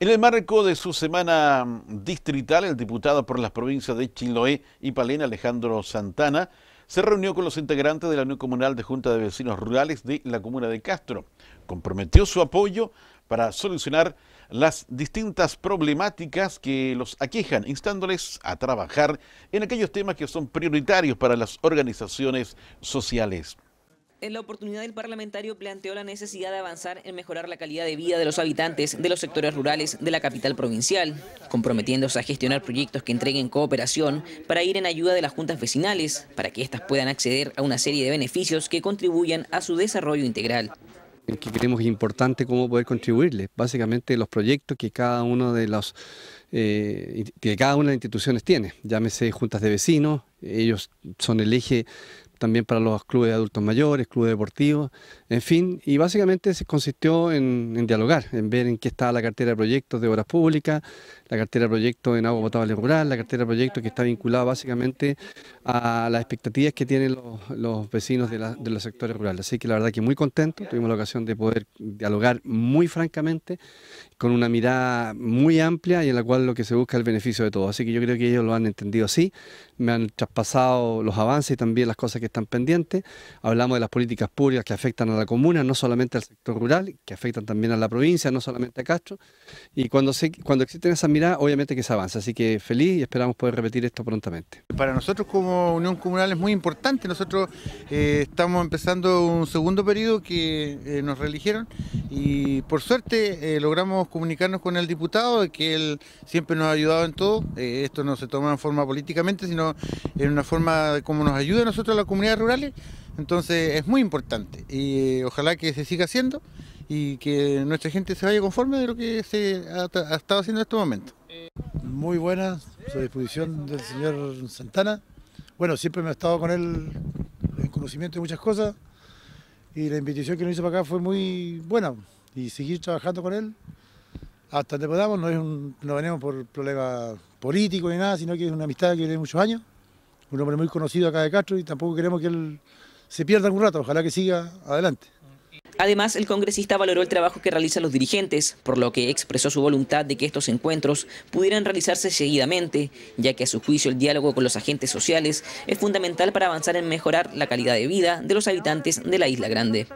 En el marco de su semana distrital, el diputado por las provincias de Chiloé y Palena, Alejandro Santana, se reunió con los integrantes de la Unión Comunal de Junta de Vecinos Rurales de la Comuna de Castro. Comprometió su apoyo para solucionar las distintas problemáticas que los aquejan, instándoles a trabajar en aquellos temas que son prioritarios para las organizaciones sociales. En la oportunidad, el parlamentario planteó la necesidad de avanzar en mejorar la calidad de vida de los habitantes de los sectores rurales de la capital provincial, comprometiéndose a gestionar proyectos que entreguen cooperación para ir en ayuda de las juntas vecinales, para que éstas puedan acceder a una serie de beneficios que contribuyan a su desarrollo integral. Que creemos importante cómo poder contribuirles, básicamente los proyectos que cada uno de eh, que cada una de las instituciones tiene, llámese juntas de vecinos, ellos son el eje también para los clubes de adultos mayores, clubes deportivos, en fin, y básicamente se consistió en, dialogar, en ver en qué estaba la cartera de proyectos de obras públicas, la cartera de proyectos en agua potable rural, la cartera de proyectos que está vinculada básicamente a las expectativas que tienen los, vecinos de, de, los sectores rurales. Así que la verdad que muy contento, tuvimos la ocasión de poder dialogar muy francamente, con una mirada muy amplia y en la cual lo que se busca es el beneficio de todos. Así que yo creo que ellos lo han entendido así, me han traspasado los avances y también las cosas que están pendientes. Hablamos de las políticas públicas que afectan a la comuna, no solamente al sector rural, que afectan también a la provincia, no solamente a Castro. Y cuando, se, cuando existen esas miradas, obviamente que se avanza. Así que feliz y esperamos poder repetir esto prontamente. Para nosotros como Unión Comunal es muy importante. Nosotros eh, estamos empezando un segundo periodo que eh, nos reeligieron y por suerte eh, logramos comunicarnos con el diputado, que él siempre nos ha ayudado en todo. Eh, esto no se toma en forma políticamente, sino en una forma como nos ayuda a nosotros las comunidades rurales. Entonces es muy importante y eh, ojalá que se siga haciendo y que nuestra gente se vaya conforme de lo que se ha, estado haciendo en este momento Muy buena su disposición del señor Santana. Bueno, siempre me ha estado con él en conocimiento de muchas cosas y la invitación que nos hizo para acá fue muy buena y seguir trabajando con él hasta donde podamos, no, no venimos por problemas políticos ni nada, sino que es una amistad que tiene muchos años, un hombre muy conocido acá de Castro y tampoco queremos que él se pierda algún rato, ojalá que siga adelante. Además, el congresista valoró el trabajo que realizan los dirigentes, por lo que expresó su voluntad de que estos encuentros pudieran realizarse seguidamente, ya que a su juicio el diálogo con los agentes sociales es fundamental para avanzar en mejorar la calidad de vida de los habitantes de la Isla Grande.